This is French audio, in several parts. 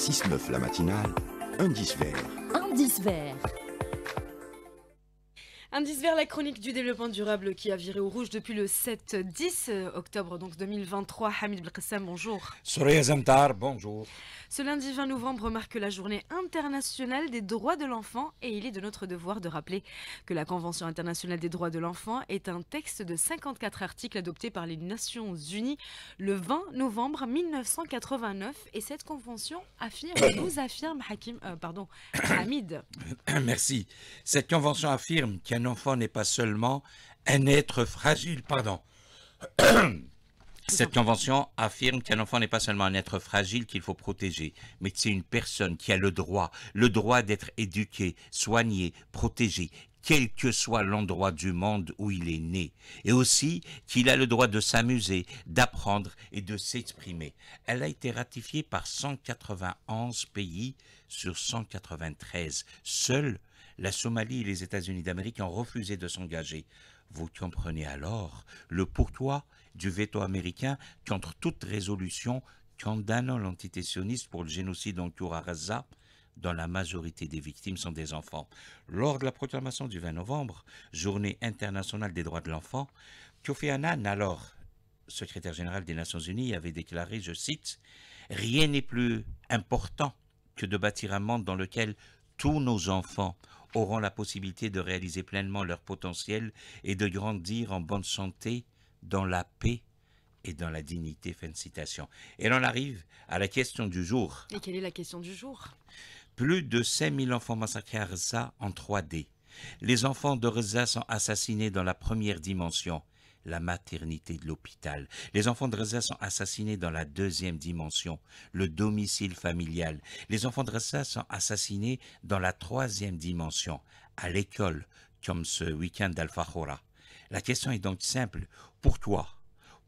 6-9 la matinale, 10 vert. 10 vert. Indice vers la chronique du développement durable qui a viré au rouge depuis le 7-10 euh, octobre donc 2023. Hamid Belkissam, bonjour. Souria Zemtar, bonjour. Ce lundi 20 novembre marque la journée internationale des droits de l'enfant et il est de notre devoir de rappeler que la Convention internationale des droits de l'enfant est un texte de 54 articles adopté par les Nations Unies le 20 novembre 1989 et cette convention affirme, nous affirme euh, Hamid. Merci. Cette convention affirme qu'il enfant n'est pas seulement un être fragile, pardon. Cette convention affirme qu'un enfant n'est pas seulement un être fragile qu'il faut protéger, mais c'est une personne qui a le droit, le droit d'être éduqué, soigné, protégé, quel que soit l'endroit du monde où il est né, et aussi qu'il a le droit de s'amuser, d'apprendre et de s'exprimer. Elle a été ratifiée par 191 pays sur 193. Seuls la Somalie et les États-Unis d'Amérique ont refusé de s'engager. Vous comprenez alors le pourquoi du veto américain contre toute résolution condamnant l'entité sioniste pour le génocide en cours dont la majorité des victimes sont des enfants. Lors de la proclamation du 20 novembre, Journée internationale des droits de l'enfant, Kofi Annan, alors secrétaire général des Nations Unies, avait déclaré, je cite, Rien n'est plus important que de bâtir un monde dans lequel tous nos enfants auront la possibilité de réaliser pleinement leur potentiel et de grandir en bonne santé, dans la paix et dans la dignité. Fin de citation. Et on arrive à la question du jour. Et quelle est la question du jour Plus de 5000 enfants massacrés à Rza en 3D. Les enfants de Reza sont assassinés dans la première dimension la maternité de l'hôpital. Les enfants de Ressa sont assassinés dans la deuxième dimension, le domicile familial. Les enfants de Ressa sont assassinés dans la troisième dimension, à l'école, comme ce week-end d'Alfajora. La question est donc simple. Pour toi,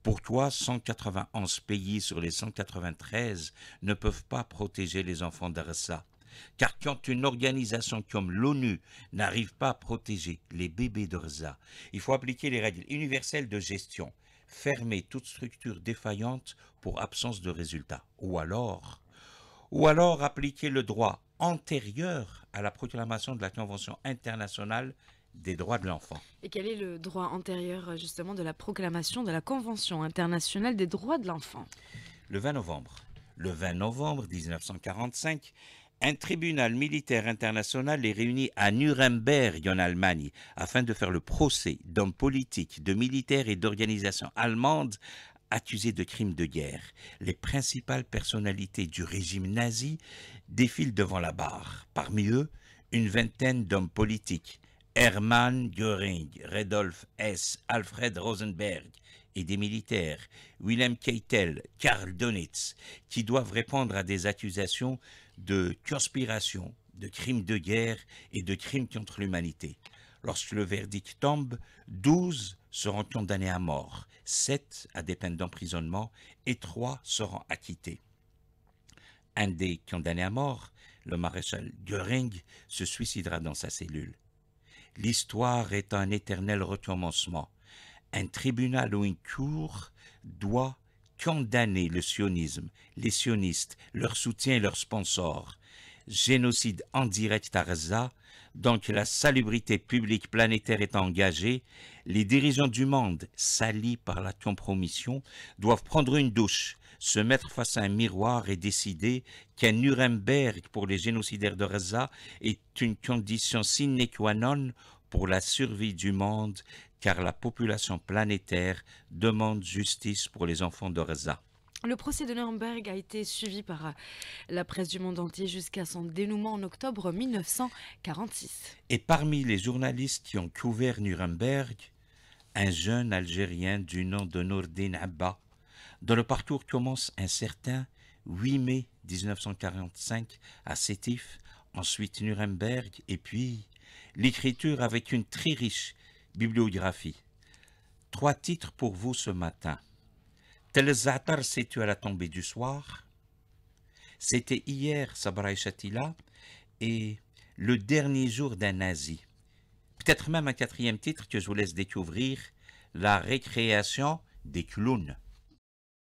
pour toi, 191 pays sur les 193 ne peuvent pas protéger les enfants de Ressa car quand une organisation comme l'ONU n'arrive pas à protéger les bébés d'Orza, il faut appliquer les règles universelles de gestion, fermer toute structure défaillante pour absence de résultats, ou alors, ou alors appliquer le droit antérieur à la proclamation de la Convention internationale des droits de l'enfant. Et quel est le droit antérieur justement de la proclamation de la Convention internationale des droits de l'enfant Le 20 novembre. Le 20 novembre 1945, un tribunal militaire international est réuni à Nuremberg en Allemagne afin de faire le procès d'hommes politiques, de militaires et d'organisations allemandes accusés de crimes de guerre. Les principales personnalités du régime nazi défilent devant la barre. Parmi eux, une vingtaine d'hommes politiques, Hermann Göring, Rudolf Hess, Alfred Rosenberg et des militaires, Wilhelm Keitel, Karl Donitz, qui doivent répondre à des accusations de conspiration, de crimes de guerre et de crimes contre l'humanité. Lorsque le verdict tombe, 12 seront condamnés à mort, 7 à des peines d'emprisonnement et trois seront acquittés. Un des condamnés à mort, le maréchal Göring, se suicidera dans sa cellule. L'histoire est un éternel recommencement. Un tribunal ou une cour doit condamner le sionisme, les sionistes, leur soutien et leurs sponsors. Génocide en direct à Gaza, donc la salubrité publique planétaire est engagée, les dirigeants du monde, salis par la compromission, doivent prendre une douche se mettre face à un miroir et décider qu'un Nuremberg pour les génocidaires de Reza est une condition sine qua non pour la survie du monde, car la population planétaire demande justice pour les enfants de Reza. Le procès de Nuremberg a été suivi par euh, la presse du monde entier jusqu'à son dénouement en octobre 1946. Et parmi les journalistes qui ont couvert Nuremberg, un jeune Algérien du nom de Nourdin Abba, dans le parcours commence un certain 8 mai 1945 à Sétif, ensuite Nuremberg, et puis l'écriture avec une très riche bibliographie. Trois titres pour vous ce matin. Tel Zatar s'est-tu à la tombée du soir. C'était hier Sabra et Shatila et le dernier jour d'un nazi. Peut-être même un quatrième titre que je vous laisse découvrir, la récréation des clowns.